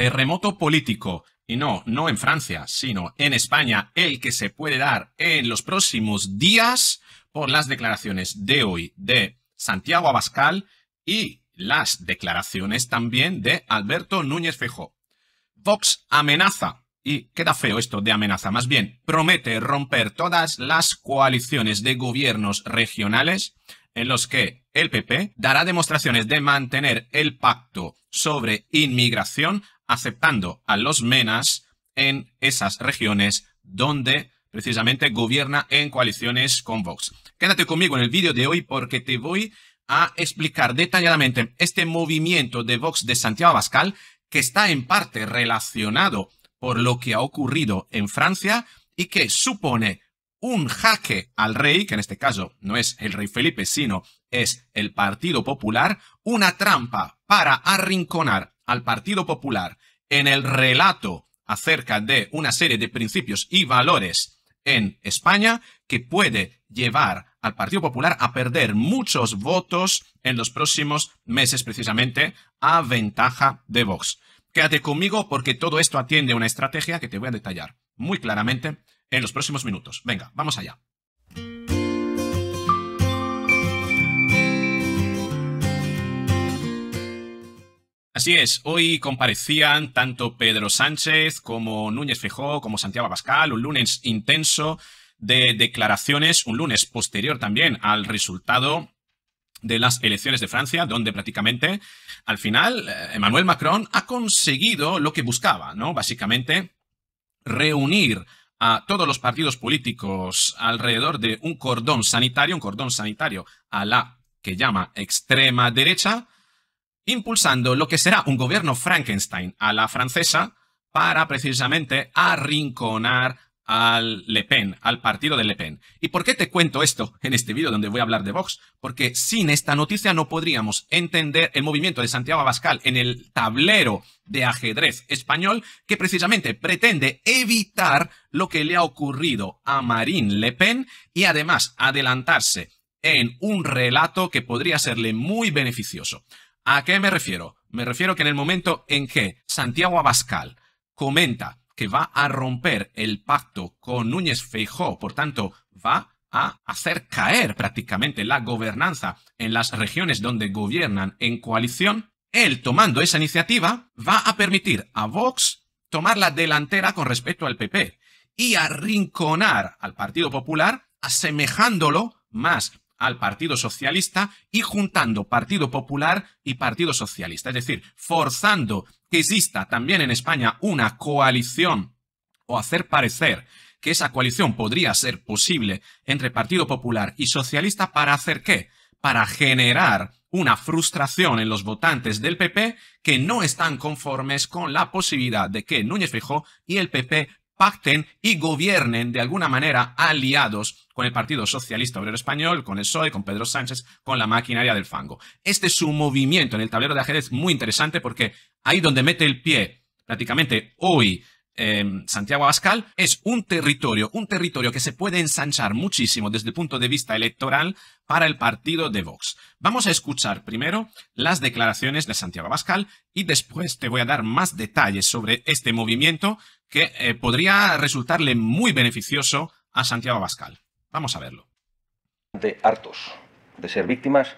Terremoto político. Y no, no en Francia, sino en España, el que se puede dar en los próximos días por las declaraciones de hoy de Santiago Abascal y las declaraciones también de Alberto Núñez Fejo. Vox amenaza, y queda feo esto de amenaza, más bien promete romper todas las coaliciones de gobiernos regionales en los que el PP dará demostraciones de mantener el pacto sobre inmigración aceptando a los menas en esas regiones donde precisamente gobierna en coaliciones con Vox. Quédate conmigo en el vídeo de hoy porque te voy a explicar detalladamente este movimiento de Vox de Santiago Abascal que está en parte relacionado por lo que ha ocurrido en Francia y que supone un jaque al rey, que en este caso no es el rey Felipe, sino es el Partido Popular, una trampa para arrinconar al Partido Popular en el relato acerca de una serie de principios y valores en España que puede llevar al Partido Popular a perder muchos votos en los próximos meses, precisamente a ventaja de Vox. Quédate conmigo porque todo esto atiende a una estrategia que te voy a detallar muy claramente en los próximos minutos. Venga, vamos allá. Así es, hoy comparecían tanto Pedro Sánchez como Núñez Fejó, como Santiago Pascal, un lunes intenso de declaraciones, un lunes posterior también al resultado de las elecciones de Francia, donde prácticamente al final eh, Emmanuel Macron ha conseguido lo que buscaba, ¿no? Básicamente reunir a todos los partidos políticos alrededor de un cordón sanitario, un cordón sanitario a la que llama extrema derecha, impulsando lo que será un gobierno Frankenstein a la francesa para precisamente arrinconar al Le Pen, al partido de Le Pen. ¿Y por qué te cuento esto en este vídeo donde voy a hablar de Vox? Porque sin esta noticia no podríamos entender el movimiento de Santiago Abascal en el tablero de ajedrez español que precisamente pretende evitar lo que le ha ocurrido a Marine Le Pen y además adelantarse en un relato que podría serle muy beneficioso. ¿A qué me refiero? Me refiero que en el momento en que Santiago Abascal comenta que va a romper el pacto con Núñez Feijó, por tanto, va a hacer caer prácticamente la gobernanza en las regiones donde gobiernan en coalición, él tomando esa iniciativa va a permitir a Vox tomar la delantera con respecto al PP y arrinconar al Partido Popular asemejándolo más al Partido Socialista y juntando Partido Popular y Partido Socialista, es decir, forzando que exista también en España una coalición o hacer parecer que esa coalición podría ser posible entre Partido Popular y Socialista para hacer qué? Para generar una frustración en los votantes del PP que no están conformes con la posibilidad de que Núñez Fijó y el PP pacten y gobiernen de alguna manera aliados con el Partido Socialista Obrero Español, con el PSOE, con Pedro Sánchez, con la maquinaria del fango. Este es su movimiento en el tablero de ajedrez muy interesante porque ahí donde mete el pie prácticamente hoy Em, Santiago Abascal, es un territorio, un territorio que se puede ensanchar muchísimo desde el punto de vista electoral para el partido de Vox. Vamos a escuchar primero las declaraciones de Santiago Abascal y después te voy a dar más detalles sobre este movimiento que eh, podría resultarle muy beneficioso a Santiago Abascal. Vamos a verlo. De hartos de ser víctimas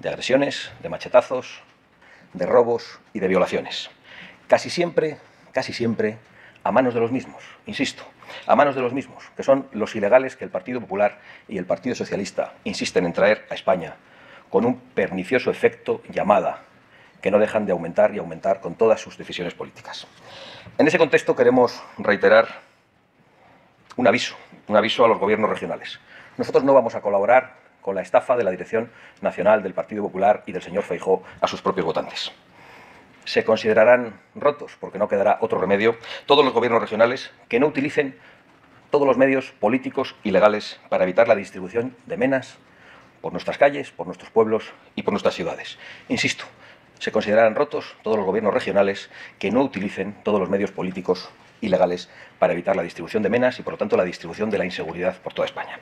de agresiones, de machetazos, de robos y de violaciones. Casi siempre, casi siempre a manos de los mismos, insisto, a manos de los mismos, que son los ilegales que el Partido Popular y el Partido Socialista insisten en traer a España, con un pernicioso efecto llamada, que no dejan de aumentar y aumentar con todas sus decisiones políticas. En ese contexto queremos reiterar un aviso, un aviso a los gobiernos regionales. Nosotros no vamos a colaborar con la estafa de la Dirección Nacional del Partido Popular y del señor Feijó a sus propios votantes se considerarán rotos, porque no quedará otro remedio, todos los gobiernos regionales que no utilicen todos los medios políticos y legales para evitar la distribución de menas por nuestras calles, por nuestros pueblos y por nuestras ciudades. Insisto, se considerarán rotos todos los gobiernos regionales que no utilicen todos los medios políticos y legales para evitar la distribución de menas y, por lo tanto, la distribución de la inseguridad por toda España.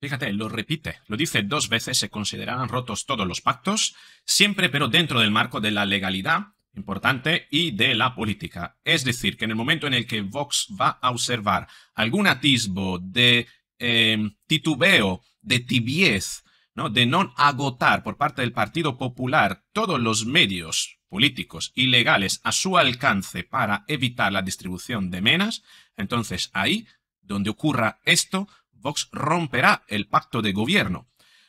Fíjate, lo repite, lo dice dos veces, se considerarán rotos todos los pactos, siempre pero dentro del marco de la legalidad, importante, y de la política. Es decir, que en el momento en el que Vox va a observar algún atisbo de em, titubeo, de tibiez, ¿no? de no agotar por parte del Partido Popular todos los medios políticos y legales a su alcance para evitar la distribución de menas, entonces ahí, donde ocurra esto, Vox romperá el pacto de gobierno.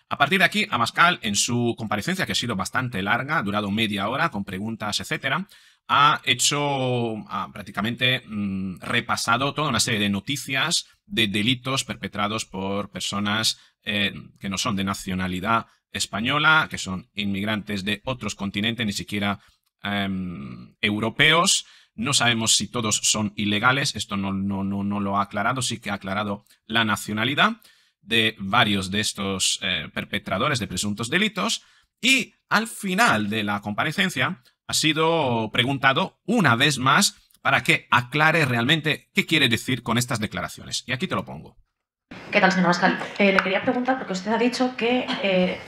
A partir de aquí, Amascal, en su comparecencia, que ha sido bastante larga, ha durado media hora, con preguntas, etcétera, ha hecho, ha prácticamente mm, repasado toda una serie de noticias de delitos perpetrados por personas eh, que no son de nacionalidad española, que son inmigrantes de otros continentes, ni siquiera em, europeos, no sabemos si todos son ilegales, esto no, lo ha aclarado, sí que ha aclarado la nacionalidad de varios de estos eh, perpetradores de presuntos delitos. Y al final de la comparecencia ha sido preguntado una vez más para que aclare realmente qué quiere decir con estas declaraciones. Y aquí te lo pongo. ¿Qué tal, señora Pascal? Eh, le quería preguntar, porque usted ha dicho que eh,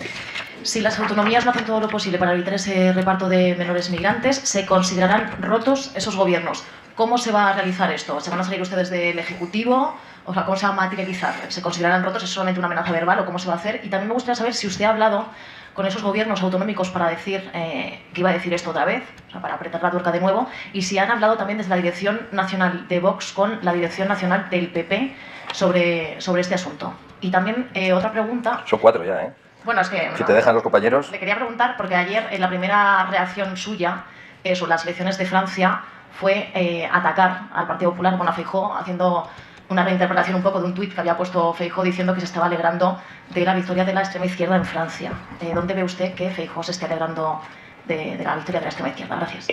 si las autonomías no hacen todo lo posible para evitar ese reparto de menores migrantes, se considerarán rotos esos gobiernos. ¿Cómo se va a realizar esto? ¿Se van a salir ustedes del Ejecutivo? O ¿cómo se va a materializar? ¿Se considerarán rotos? ¿Es solamente una amenaza verbal o cómo se va a hacer? Y también me gustaría saber si usted ha hablado con esos gobiernos autonómicos para decir eh, que iba a decir esto otra vez, o sea, para apretar la tuerca de nuevo, y si han hablado también desde la Dirección Nacional de Vox con la Dirección Nacional del PP sobre, sobre este asunto. Y también eh, otra pregunta. Son cuatro ya, ¿eh? Bueno, es que. Si te dejan los compañeros. Le quería preguntar, porque ayer en la primera reacción suya eh, sobre las elecciones de Francia fue eh, atacar al Partido Popular, con a haciendo una reinterpretación un poco de un tuit que había puesto Feijó diciendo que se estaba alegrando de la victoria de la extrema izquierda en Francia. ¿Dónde ve usted que Feijó se esté alegrando de, de la victoria de la extrema izquierda? Gracias.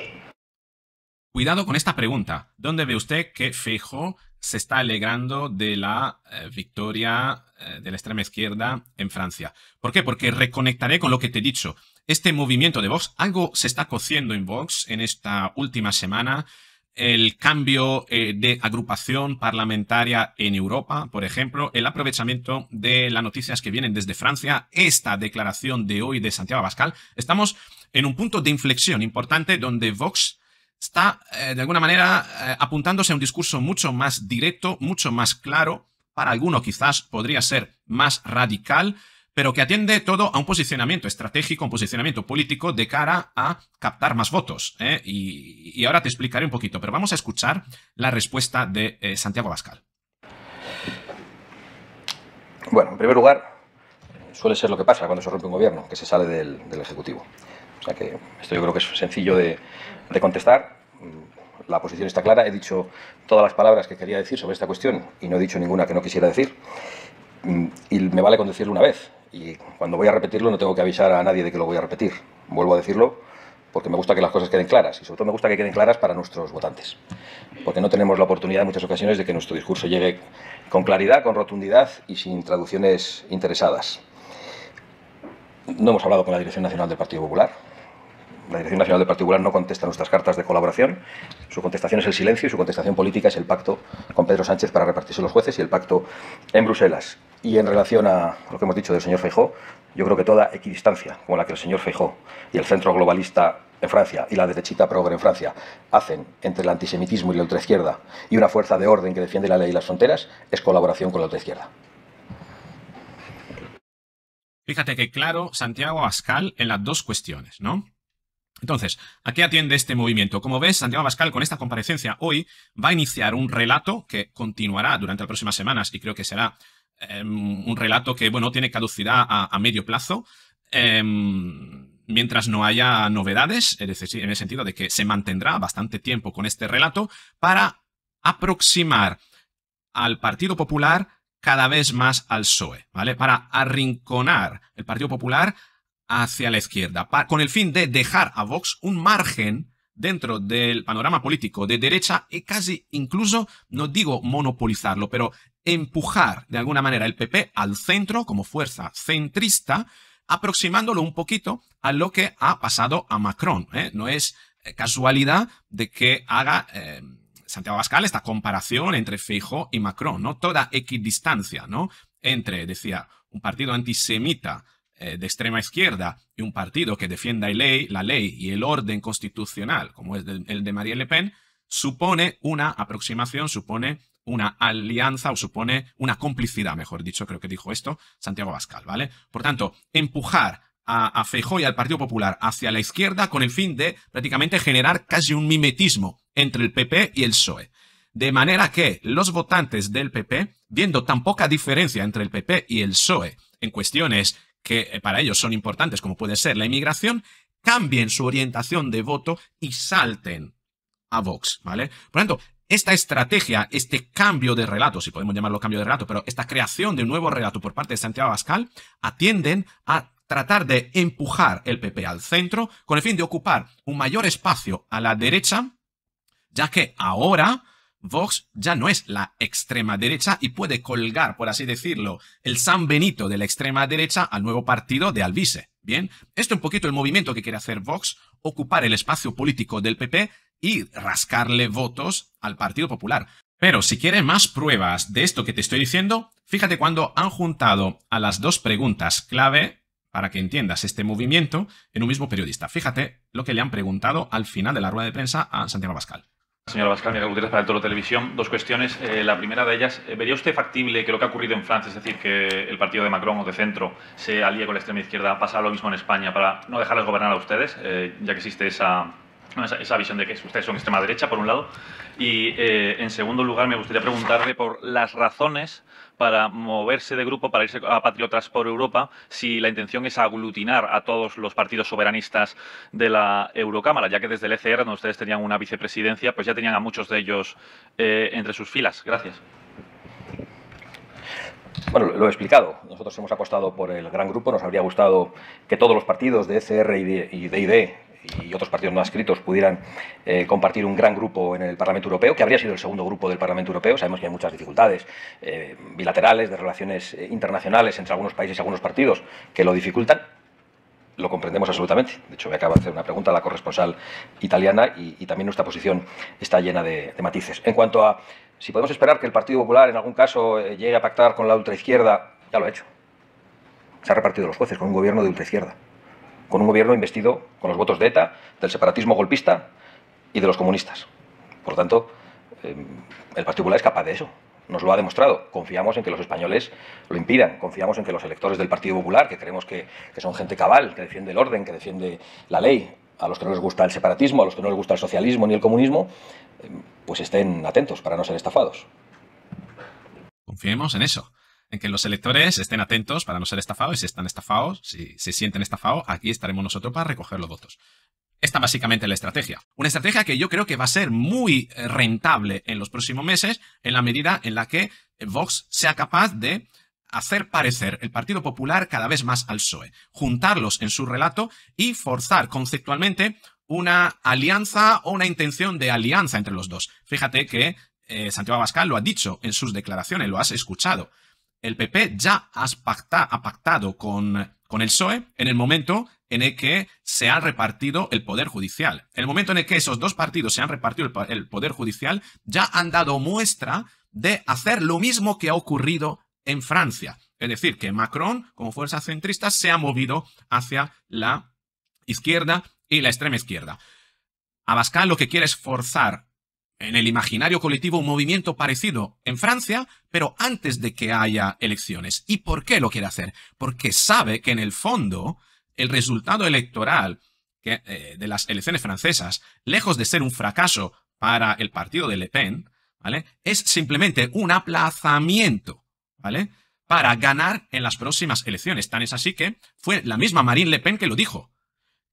Cuidado con esta pregunta. ¿Dónde ve usted que Feijó se está alegrando de la eh, victoria eh, de la extrema izquierda en Francia. ¿Por qué? Porque reconectaré con lo que te he dicho. Este movimiento de Vox, algo se está cociendo en Vox en esta última semana. El cambio eh, de agrupación parlamentaria en Europa, por ejemplo, el aprovechamiento de las noticias que vienen desde Francia, esta declaración de hoy de Santiago Abascal. Estamos en un punto de inflexión importante donde Vox está, eh, de alguna manera, eh, apuntándose a un discurso mucho más directo, mucho más claro, para alguno quizás podría ser más radical, pero que atiende todo a un posicionamiento estratégico, un posicionamiento político de cara a captar más votos. ¿eh? Y, ahora te explicaré un poquito, pero vamos a escuchar la respuesta de Santiago Pascal. Bueno, en primer lugar, suele ser lo que pasa cuando se rompe un gobierno, que se sale del Ejecutivo. O sea que esto yo creo que es sencillo de, de contestar, la posición está clara, he dicho todas las palabras que quería decir sobre esta cuestión y no he dicho ninguna que no quisiera decir. Y me vale con decirlo una vez. Y cuando voy a repetirlo no tengo que avisar a nadie de que lo voy a repetir. Vuelvo a decirlo porque me gusta que las cosas queden claras y sobre todo me gusta que queden claras para nuestros votantes. Porque no tenemos la oportunidad en muchas ocasiones de que nuestro discurso llegue con claridad, con rotundidad y sin traducciones interesadas. No hemos hablado con la Dirección Nacional del Partido Popular, la Dirección Nacional de Particular no contesta nuestras cartas de colaboración. Su contestación es el silencio y su contestación política es el pacto con Pedro Sánchez para repartirse los jueces y el pacto en Bruselas. Y en relación a lo que hemos dicho del señor Feijó, yo creo que toda equidistancia como la que el señor Feijó y el centro globalista en Francia y la derechita progre en Francia hacen entre el antisemitismo y la ultraizquierda y una fuerza de orden que defiende la ley y las fronteras es colaboración con la ultraizquierda. Fíjate que claro, Santiago Ascal en las dos cuestiones, ¿no? Entonces, ¿a qué atiende este movimiento? Como ves, Santiago Abascal con esta comparecencia hoy va a iniciar un relato que continuará durante las próximas semanas y creo que será em, un relato que, bueno, tiene caducidad a, medio plazo. Em, mientras no haya novedades, es decir, en el sentido de que se mantendrá bastante tiempo con este relato para aproximar al Partido Popular cada vez más al PSOE, ¿vale? Para arrinconar el Partido Popular hacia la izquierda, con el fin de dejar a Vox un margen dentro del panorama político de derecha y casi incluso, no digo monopolizarlo, pero empujar de alguna manera el PP al centro como fuerza centrista, aproximándolo un poquito a lo que ha pasado a Macron. ¿eh? No es eh, casualidad de que haga... Eh, Santiago Abascal esta comparación entre Feijóo y Macron, ¿no? Toda equidistancia, ¿no? Entre, decía, un partido antisemita eh, de extrema izquierda y un partido que defienda ley, la ley y el orden constitucional, como es el de Marie Le Pen, supone una aproximación, supone una alianza o supone una complicidad, mejor dicho, creo que dijo esto Santiago Pascal, ¿vale? Por tanto, empujar a, a Feijó y al Partido Popular hacia la izquierda con el fin de prácticamente generar casi un mimetismo entre el PP y el PSOE. De manera que los votantes del PP, viendo tan poca diferencia entre el PP y el PSOE en cuestiones que eh, para ellos son importantes, como puede ser la inmigración, cambien su orientación de voto y salten a Vox, ¿vale? Por tanto, esta estrategia, este cambio de relato, si podemos llamarlo cambio de relato, pero esta creación de un nuevo relato por parte de Santiago Pascal, atienden a tratar de empujar el PP al centro con el fin de ocupar un mayor espacio a la derecha, ya que ahora Vox ya no es la extrema derecha y puede colgar, por así decirlo, el San Benito de la extrema derecha al nuevo partido de Alvise. Bien, esto es un poquito el movimiento que quiere hacer Vox, ocupar el espacio político del PP y rascarle votos al Partido Popular. Pero si quieres más pruebas de esto que te estoy diciendo, fíjate cuando han juntado a las dos preguntas clave para que entiendas este movimiento en un mismo periodista. Fíjate lo que le han preguntado al final de la rueda de prensa a Santiago Pascal. Señora Bascal, Miguel Gutiérrez para el Toro Televisión. Dos cuestiones. Eh, la primera de ellas, eh, ¿vería usted factible que lo que ha ocurrido en Francia, es decir, que el partido de Macron o de centro se alíe con la extrema izquierda, pasa lo mismo en España para no dejarles gobernar a ustedes, eh, ya que existe esa, esa, visión de que ustedes son extrema derecha, por un lado. Y eh, en segundo lugar, me gustaría preguntarle por las razones para moverse de grupo, para irse a Patriotas por Europa, si la intención es aglutinar a todos los partidos soberanistas de la Eurocámara, ya que desde el ECR, donde ustedes tenían una vicepresidencia, pues ya tenían a muchos de ellos eh, entre sus filas. Gracias. Bueno, lo he explicado. Nosotros hemos apostado por el gran grupo. Nos habría gustado que todos los partidos de ECR y de, y otros partidos no adscritos pudieran eh, compartir un gran grupo en el Parlamento Europeo, que habría sido el segundo grupo del Parlamento Europeo. Sabemos que hay muchas dificultades eh, bilaterales, de relaciones eh, internacionales entre algunos países y algunos partidos que lo dificultan. Lo comprendemos absolutamente. De hecho, me acaba de hacer una pregunta a la corresponsal italiana y, también nuestra posición está llena de, matices. En cuanto a si podemos esperar que el Partido Popular en algún caso llegue a pactar con la ultraizquierda, ya lo ha hecho. Se ha repartido los jueces con un gobierno de ultraizquierda con un gobierno investido con los votos de ETA, del separatismo golpista y de los comunistas. Por tanto, em, el Partido Popular es capaz de eso. Nos lo ha demostrado. Confiamos en que los españoles lo impidan. Confiamos en que los electores del Partido Popular, que creemos que, son gente cabal, que defiende el orden, que defiende la ley, a los que no les gusta el separatismo, a los que no les gusta el socialismo ni el comunismo, em, pues estén atentos para no ser estafados. Confiemos en eso en que los electores estén atentos para no ser estafados y si están estafados, si se sienten estafados, aquí estaremos nosotros para recoger los votos. Esta básicamente es la estrategia. Una estrategia que yo creo que va a ser muy eh, rentable en los próximos meses en la medida en la que Vox sea capaz de hacer parecer el Partido Popular cada vez más al PSOE, juntarlos en su relato y forzar conceptualmente una alianza o una intención de alianza entre los dos. Fíjate que eh, Santiago Abascal lo ha dicho en sus declaraciones, lo has escuchado el PP ya ha pactado con, con el PSOE en el momento en el que se ha repartido el poder judicial. En el momento en el que esos dos partidos se han repartido el, el poder judicial, ya han dado muestra de hacer lo mismo que ha ocurrido en Francia. Es decir, que Macron, como fuerza centrista, se ha movido hacia la izquierda y la extrema izquierda. Abascal lo que quiere es forzar en el imaginario colectivo un movimiento parecido en Francia, pero antes de que haya elecciones. ¿Y por qué lo quiere hacer? Porque sabe que en el fondo el resultado electoral eh, de las elecciones francesas, lejos de ser un fracaso para el partido de Le Pen, ¿vale? Es simplemente un aplazamiento, ¿vale? Para ganar en las próximas elecciones. Tan es así que fue la misma Marine Le Pen que lo dijo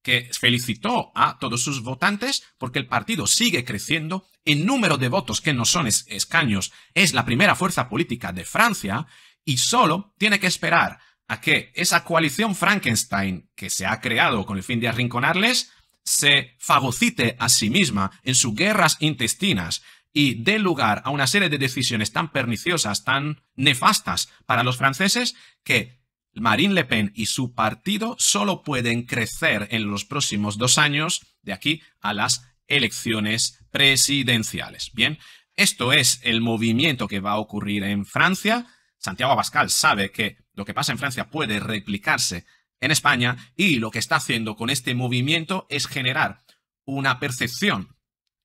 que felicitó a todos sus votantes porque el partido sigue creciendo, en número de votos que no son escaños es la primera fuerza política de Francia y solo tiene que esperar a que esa coalición Frankenstein que se ha creado con el fin de arrinconarles se fagocite a sí misma en sus guerras intestinas y dé lugar a una serie de decisiones tan perniciosas, tan nefastas para los franceses, que Marine Le Pen y su partido solo pueden crecer en los próximos dos años de aquí a las elecciones presidenciales. Bien, esto es el movimiento que va a ocurrir en Francia. Santiago Abascal sabe que lo que pasa en Francia puede replicarse en España y lo que está haciendo con este movimiento es generar una percepción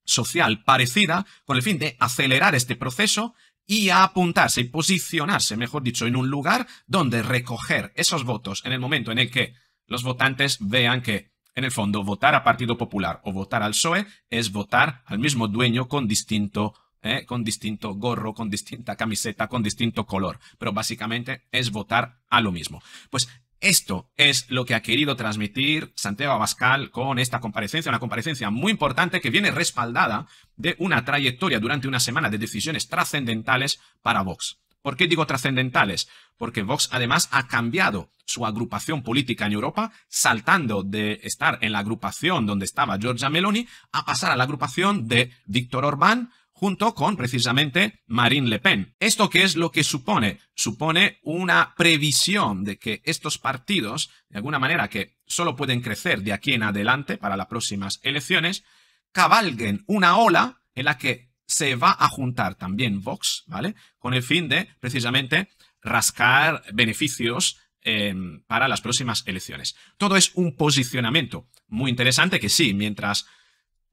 social parecida con el fin de acelerar este proceso y a apuntarse y posicionarse, mejor dicho, en un lugar donde recoger esos votos en el momento en el que los votantes vean que, en el fondo, votar a Partido Popular o votar al PSOE es votar al mismo dueño con distinto, eh, con distinto gorro, con distinta camiseta, con distinto color. Pero básicamente es votar a lo mismo. Pues esto es lo que ha querido transmitir Santiago Abascal con esta comparecencia, una comparecencia muy importante que viene respaldada de una trayectoria durante una semana de decisiones trascendentales para Vox. ¿Por qué digo trascendentales? Porque Vox además ha cambiado su agrupación política en Europa, saltando de estar en la agrupación donde estaba Giorgia Meloni a pasar a la agrupación de Víctor Orbán, junto con precisamente Marine Le Pen. ¿Esto qué es lo que supone? Supone una previsión de que estos partidos, de alguna manera que solo pueden crecer de aquí en adelante para las próximas elecciones, cabalguen una ola en la que se va a juntar también Vox, ¿vale? Con el fin de precisamente rascar beneficios em, para las próximas elecciones. Todo es un posicionamiento muy interesante que sí, mientras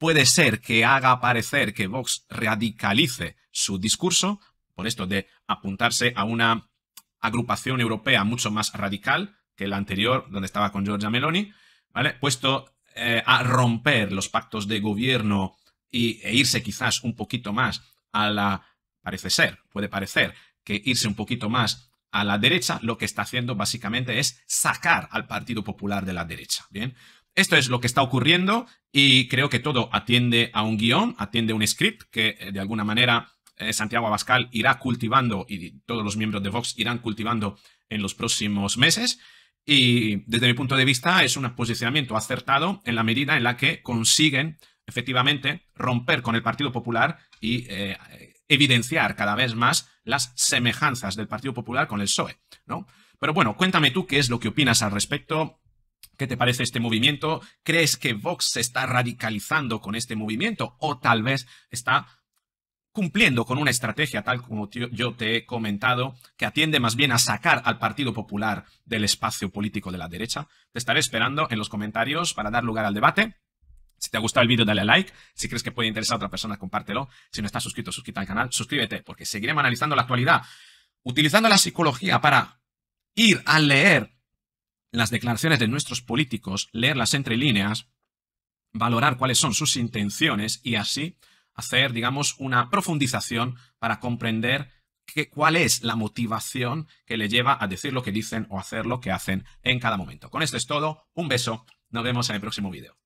puede ser que haga parecer que Vox radicalice su discurso, por esto de apuntarse a una agrupación europea mucho más radical que la anterior, donde estaba con Giorgia Meloni, ¿vale? Puesto eh, a romper los pactos de gobierno y, e irse quizás un poquito más a la, parece ser, puede parecer, que irse un poquito más a la derecha, lo que está haciendo básicamente es sacar al Partido Popular de la derecha, ¿bien? Esto es lo que está ocurriendo y creo que todo atiende a un guión, atiende a un script que eh, de alguna manera eh, Santiago Abascal irá cultivando y todos los miembros de Vox irán cultivando en los próximos meses. Y desde mi punto de vista es un posicionamiento acertado en la medida en la que consiguen efectivamente romper con el Partido Popular y eh, evidenciar cada vez más las semejanzas del Partido Popular con el PSOE, ¿no? Pero bueno, cuéntame tú qué es lo que opinas al respecto, ¿Qué te parece este movimiento? ¿Crees que Vox se está radicalizando con este movimiento? ¿O tal vez está cumpliendo con una estrategia tal como yo te he comentado, que atiende más bien a sacar al Partido Popular del espacio político de la derecha? Te estaré esperando en los comentarios para dar lugar al debate. Si te ha gustado el vídeo, dale a like. Si crees que puede interesar a otra persona, compártelo. Si no estás suscrito, suscríbete al canal, suscríbete, porque seguiremos analizando la actualidad, utilizando la psicología para ir a leer las declaraciones de nuestros políticos, leerlas entre líneas, valorar cuáles son sus intenciones y así hacer, digamos, una profundización para comprender que, cuál es la motivación que le lleva a decir lo que dicen o hacer lo que hacen en cada momento. Con esto es todo, un beso, nos vemos en el próximo video.